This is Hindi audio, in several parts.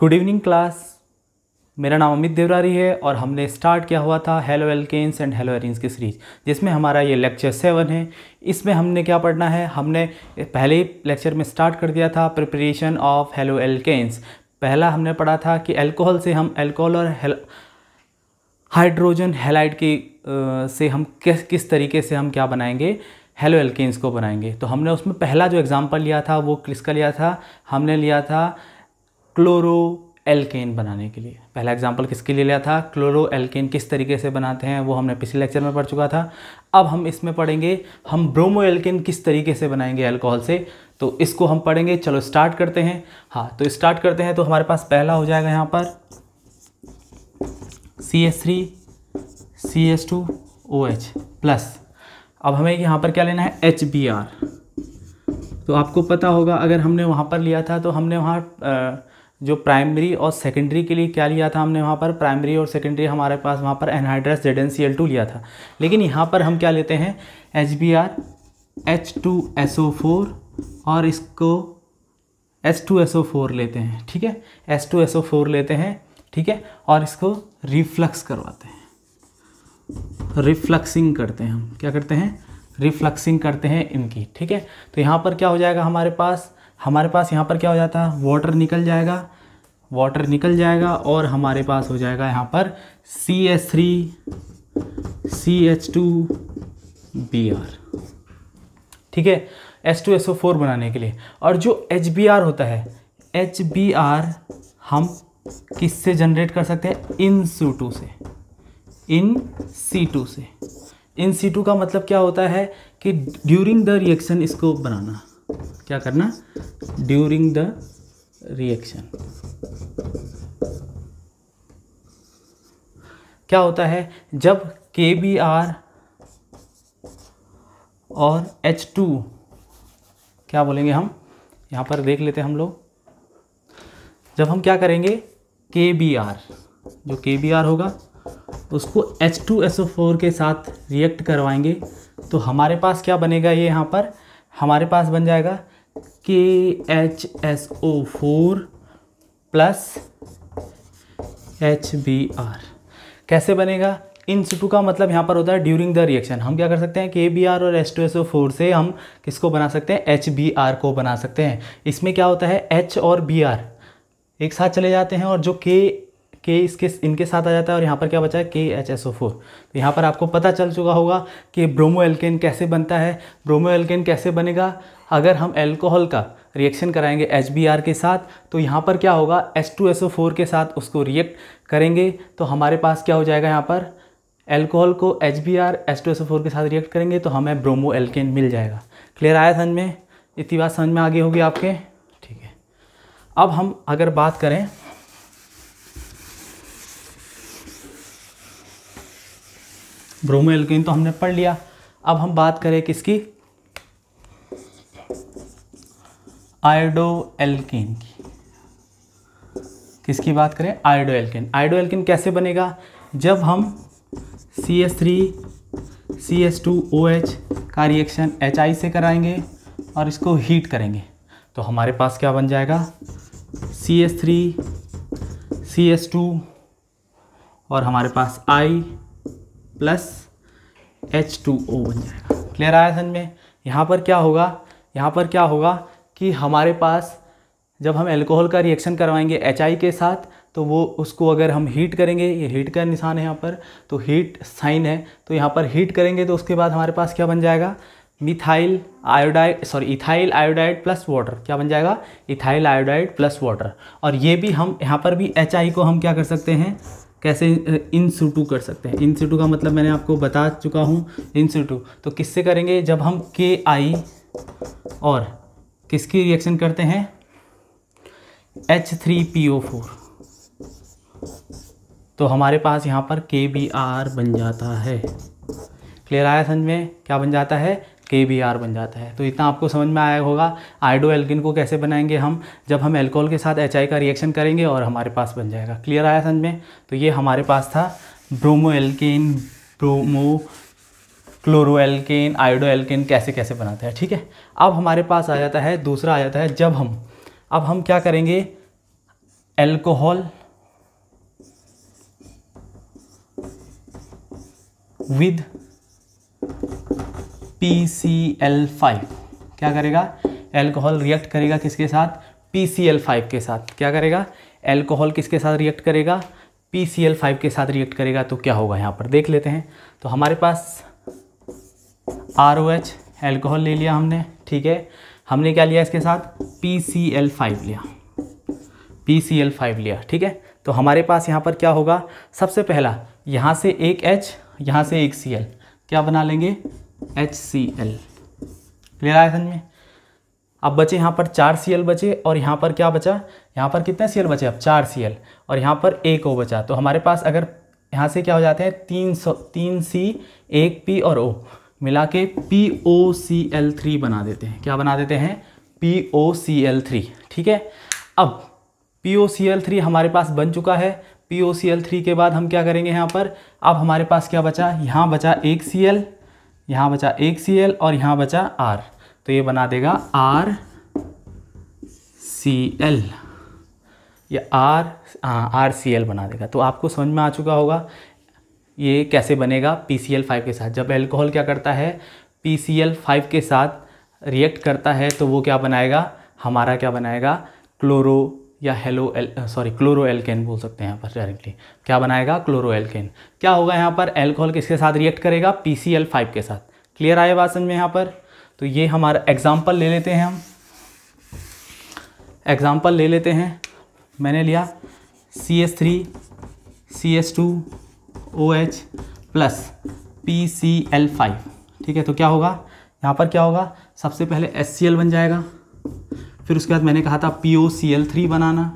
गुड इवनिंग क्लास मेरा नाम अमित देवरारी है और हमने स्टार्ट किया हुआ था hello alkanes and hello arenes की सीरीज जिसमें हमारा ये लेक्चर सेवन है इसमें हमने क्या पढ़ना है हमने पहले लेक्चर में स्टार्ट कर दिया था प्रिपरेशन ऑफ हेलो एल्केन्स पहला हमने पढ़ा था कि एल्कोहल से हम एल्कोहल और हाइड्रोजन हेलाइड की आ, से हम किस किस तरीके से हम क्या बनाएंगे हेलो एल्केन्स को बनाएंगे तो हमने उसमें पहला जो एग्ज़ाम्पल लिया था वो किसका लिया था हमने लिया था क्लोरो एल्केन बनाने के लिए पहला एग्जाम्पल किसके लिए लिया था क्लोरो एल्केन किस तरीके से बनाते हैं वो हमने पिछले लेक्चर में पढ़ चुका था अब हम इसमें पढ़ेंगे हम ब्रोमो एल्केन किस तरीके से बनाएंगे अल्कोहल से तो इसको हम पढ़ेंगे चलो स्टार्ट करते हैं हाँ तो स्टार्ट करते हैं तो हमारे पास पहला हो जाएगा यहाँ पर C S three C S two O H plus अब हमें यहाँ पर क्या लेना है एच बी आर तो आपको पता होगा अगर हमने वहाँ पर लिया था तो हमने वहाँ जो प्राइमरी और सेकेंडरी के लिए क्या लिया था हमने वहाँ पर प्राइमरी और सेकेंडरी हमारे पास वहाँ पर anhydrous Z N C L two लिया था लेकिन यहाँ पर हम क्या लेते हैं H B R H two S O four और इसको S two S O four लेते हैं ठीक है S two S O four लेते हैं ठीक है और इसको रिफ्लक्स करवाते हैं रिफ्लक्सिंग करते हैं हम क्या करते हैं रिफ्लक्सिंग करते हैं इनकी ठीक है तो यहाँ पर क्या हो जाएगा हमारे पास हमारे पास यहाँ पर क्या हो जाता है वाटर निकल जाएगा वाटर निकल जाएगा और हमारे पास हो जाएगा यहाँ पर C H three C H two B R ठीक है S two S O four बनाने के लिए और जो एच बी आर होता है एच बी आर हम किससे जनरेट कर सकते हैं इन सी टू से इन सी टू से इन सी टू का मतलब क्या होता है कि ड्यूरिंग द रिएक्शन इसको बनाना क्या करना ड्यूरिंग द रिएक्शन क्या होता है जब के बी आर और एच टू क्या बोलेंगे हम यहां पर देख लेते हैं हम लोग जब हम क्या करेंगे के बी आर जो के बी आर होगा उसको H two S O four के साथ रिएक्ट करवाएंगे तो हमारे पास क्या बनेगा ये यहाँ पर हमारे पास बन जाएगा K H S O four plus H B R कैसे बनेगा इन सिटू का मतलब यहाँ पर होता है ड्यूरिंग द रिएक्शन हम क्या कर सकते हैं के बी आर और S two S O four से हम किसको बना सकते हैं एच बी आर को बना सकते हैं इसमें क्या होता है एच और बी आर एक साथ चले जाते हैं और जो के के इसके इनके साथ आ जाता है और यहाँ पर क्या बचा है के एच एस ओ फोर तो यहाँ पर आपको पता चल चुका होगा कि ब्रोमो एल्केन कैसे बनता है ब्रोमो एल्केन कैसे बनेगा अगर हम एल्कोहल का रिएक्शन कराएंगे एच बी आर के साथ तो यहाँ पर क्या होगा H two S O four के साथ उसको रिएक्ट करेंगे तो हमारे पास क्या हो जाएगा यहाँ पर एल्कोहल को H B R H two S O four के साथ रिएक्ट करेंगे तो हमें ब्रोमो एल्केन मिल जाएगा क्लियर आया समझ में इतनी बात समझ में आगे होगी आपके ठीक है अब हम अगर बात करें ब्रोमो एल्किन तो हमने पढ़ लिया अब हम बात करें किसकी आयोडो एल्किन की किसकी बात करें आयोडो एल्किन आयोडो एल्किन कैसे बनेगा जब हम C S three C S two O H का रिएक्शन एच आई से कराएंगे और इसको हीट करेंगे तो हमारे पास क्या बन जाएगा C S three C S two और हमारे पास I plus H two O बन जाएगा क्लियर आया समझ में यहाँ पर क्या होगा यहाँ पर क्या होगा कि हमारे पास जब हम एल्कोहल का रिएक्शन करवाएंगे एच आई के साथ तो वो उसको अगर हम हीट करेंगे ये हीट का निशान है यहाँ पर तो हीट साइन है तो यहाँ पर हीट करेंगे तो उसके बाद हमारे पास क्या बन जाएगा methyl iodide sorry ethyl iodide plus water क्या बन जाएगा इथाइल आयोडाइड प्लस वाटर और ये भी हम यहाँ पर भी एच आई को हम क्या कर सकते हैं कैसे इन सीटू कर सकते हैं इन सीटू का मतलब मैंने आपको बता चुका हूँ इन सीटू तो किससे करेंगे जब हम के आई और किसकी रिएक्शन करते हैं H three P O four तो हमारे पास यहाँ पर के बी आर बन जाता है क्लियर आया समझ में क्या बन जाता है के बी आर बन जाता है तो इतना आपको समझ में आया होगा आइडो एल्किन को कैसे बनाएंगे हम जब हम एल्कोहल के साथ एच का रिएक्शन करेंगे और हमारे पास बन जाएगा क्लियर आया समझ में तो ये हमारे पास था bromoalkene bromo chloroalkene iodoalkene कैसे कैसे बनाते हैं ठीक है अब हमारे पास आ जाता है दूसरा आ जाता है जब हम अब हम क्या करेंगे alcohol with P C L five क्या करेगा एल्कोहल रिएक्ट करेगा किसके साथ पी सी एल फाइव के साथ क्या करेगा एल्कोहल किसके साथ रिएक्ट करेगा पी सी एल फाइव के साथ रिएक्ट करेगा तो क्या होगा यहाँ पर देख लेते हैं तो हमारे पास आर ओ एच एल्कोहल ले लिया हमने ठीक है हमने क्या लिया इसके साथ पी सी एल फाइव लिया पी सी एल फाइव लिया ठीक है तो हमारे पास यहाँ पर क्या होगा सबसे पहला यहाँ से एक एच यहाँ से एक सी एल क्या बना लेंगे एच सी एल क्लियर आया समझ में अब बचे यहाँ पर चार सी एल बचे और यहाँ पर क्या बचा यहाँ पर कितने सी एल बचे अब चार सी एल और यहाँ पर एक ओ बचा तो हमारे पास अगर यहाँ से क्या हो जाते हैं तीन सौ तीन सी एक पी और ओ मिला के P O C L three बना देते हैं क्या बना देते हैं P O C L three ठीक है अब P O C L three हमारे पास बन चुका है P O C L three के बाद हम क्या करेंगे यहाँ पर अब हमारे पास क्या बचा यहाँ बचा एक सी एल यहाँ बचा एक सी एल और यहाँ बचा आर तो ये बना देगा आर सी एल या आर हाँ आर सी एल बना देगा तो आपको समझ में आ चुका होगा ये कैसे बनेगा पी सी एल फाइव के साथ जब एल्कोहल क्या करता है पी सी एल फाइव के साथ रिएक्ट करता है तो वो क्या बनाएगा हमारा क्या बनाएगा क्लोरो या हेलो एल सॉरी क्लोरो एल्केन बोल सकते हैं यहाँ पर डायरेक्टली क्या बनाएगा क्लोरो एल्केन क्या होगा यहाँ पर एल्कोहल किसके साथ रिएक्ट करेगा पी सी एल फाइव के साथ क्लियर आए बात समझ में यहाँ पर तो ये हमारा एग्जाम्पल ले लेते हैं हम एग्ज़ाम्पल ले लेते हैं मैंने लिया C S three C S two O H plus P C L five ठीक है तो क्या होगा यहाँ पर क्या होगा सबसे पहले एस सी एल बन जाएगा फिर उसके बाद मैंने कहा था P O C L three बनाना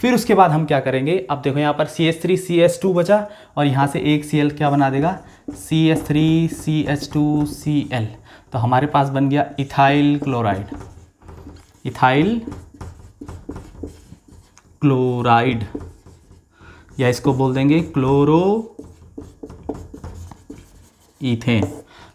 फिर उसके बाद हम क्या करेंगे अब देखो यहाँ पर C S three C S two बचा और यहाँ से एक सी एल क्या बना देगा C S three C H two C L तो हमारे पास बन गया इथाइल क्लोराइड इथाइल क्लोराइड या इसको बोल देंगे क्लोरो इथेन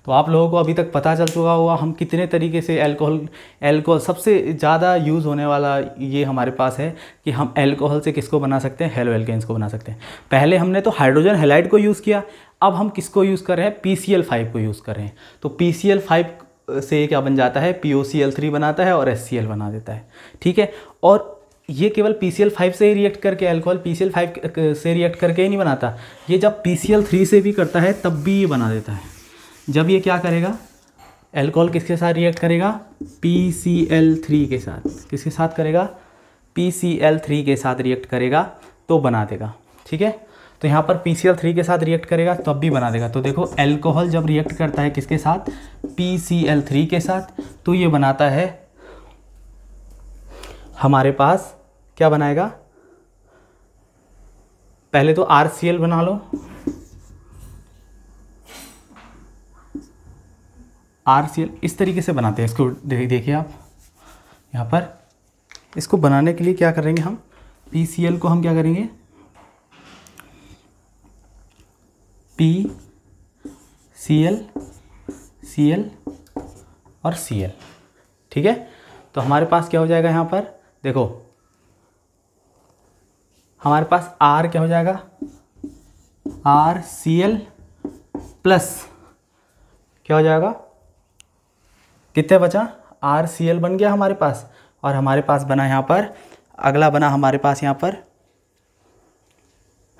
तो आप लोगों को अभी तक पता चल चुका होगा हम कितने तरीके से अल्कोहल अल्कोहल सबसे ज़्यादा यूज़ होने वाला ये हमारे पास है कि हम अल्कोहल से किसको बना सकते हैं हेलो एल्केन्स को बना सकते हैं पहले हमने तो हाइड्रोजन हेलाइड को यूज़ किया अब हम किसको यूज़ कर रहे हैं पी को यूज़ कर रहे हैं तो पी से क्या बन जाता है पी बनाता है और एस बना देता है ठीक है और ये केवल पी से ही रिएक्ट करके अल्कोहल पी से रिएक्ट करके ही नहीं बनाता ये जब पी से भी करता है तब भी ये बना देता है जब ये क्या करेगा एल्कोहल किसके साथ रिएक्ट करेगा पी सी एल थ्री के साथ किसके साथ करेगा पी सी एल थ्री के साथ रिएक्ट करेगा तो बना देगा ठीक है तो यहाँ पर पी सी एल थ्री के साथ रिएक्ट करेगा तब भी बना देगा तो देखो एल्कोहल जब रिएक्ट करता है किसके साथ पी सी एल थ्री के साथ तो ये बनाता है हमारे पास क्या बनाएगा पहले तो आर सी एल बना लो आर सी एल इस तरीके से बनाते हैं इसको देखिए आप यहाँ पर इसको बनाने के लिए क्या करेंगे हम पी सी एल को हम क्या करेंगे P C L C L और सी एल ठीक है तो हमारे पास क्या हो जाएगा यहाँ पर देखो हमारे पास आर क्या हो जाएगा आर सी एल प्लस क्या हो जाएगा कितने बचा आर सी एल बन गया हमारे पास और हमारे पास बना यहाँ पर अगला बना हमारे पास यहाँ पर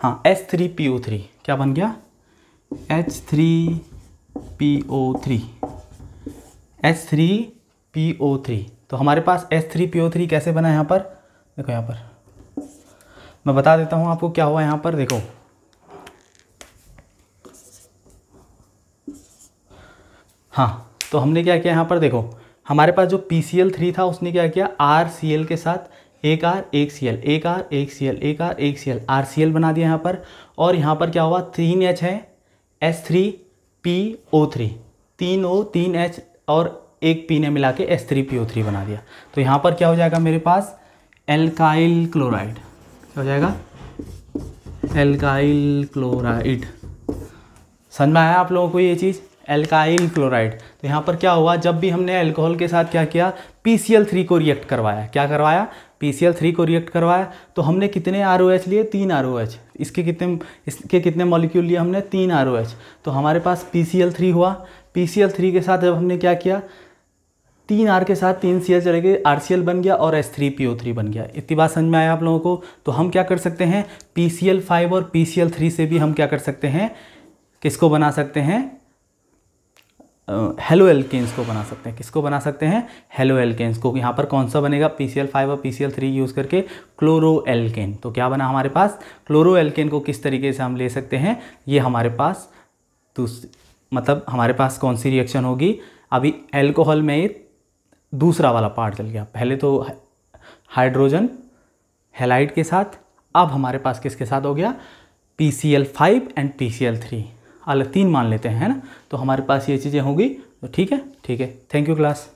हाँ H three P O three क्या बन गया H three P O three H three P O three तो हमारे पास H three P O three कैसे बना यहाँ पर देखो यहाँ पर मैं बता देता हूँ आपको क्या हुआ यहाँ पर देखो हाँ तो हमने क्या किया यहाँ पर देखो हमारे पास जो पी सी एल थ्री था उसने क्या किया आर सी एल के साथ एक आर एक सी एल एक आर एक सी एल एक आर एक C L R C L बना दिया यहाँ पर और यहाँ पर क्या हुआ तीन एच है S three P O three तीन ओ तीन एच और एक पी ने मिला के S three P O three बना दिया तो यहाँ पर क्या हो जाएगा मेरे पास एल्काइल क्लोराइड क्या हो जाएगा एल्काइल क्लोराइड समझ में आया आप लोगों को ये चीज़ एल्काइल क्लोराइड तो यहाँ पर क्या हुआ जब भी हमने एल्कोहल के साथ क्या किया पी थ्री को रिएक्ट करवाया क्या करवाया पी थ्री को रिएक्ट करवाया तो हमने कितने आर ओ एच लिए तीन आर ओ एच इसके कितने इसके कितने मॉलिक्यूल लिए हमने तीन आर ओ एच तो हमारे पास पी थ्री हुआ पी थ्री के साथ जब हमने क्या किया तीन आर के साथ तीन सी एल चले गए आर सी एल बन गया और S three P O three बन गया इतनी बात समझ में आया आप लोगों को तो हम क्या कर सकते हैं पी सी एल फाइव और पी सी एल थ्री से भी हम क्या कर सकते हैं किसको बना सकते हैं हेलो एल्केन्स को बना सकते हैं किसको बना सकते हैं हेलो एल्केन्स को यहाँ पर कौन सा बनेगा पी सी एल फाइव और P C L three use करके क्लोरो एल्केन तो क्या बना हमारे पास क्लोरो एल्केन को किस तरीके से हम ले सकते हैं ये हमारे पास मतलब हमारे पास कौन सी रिएक्शन होगी अभी एल्कोहल में दूसरा वाला पार्ट चल गया पहले तो हाइड्रोजन हेलाइट के साथ अब हमारे पास किसके साथ हो गया P C L five and P C L three अलग तीन मान लेते हैं ना तो हमारे पास ये चीज़ें होंगी तो ठीक है ठीक है थैंक यू क्लास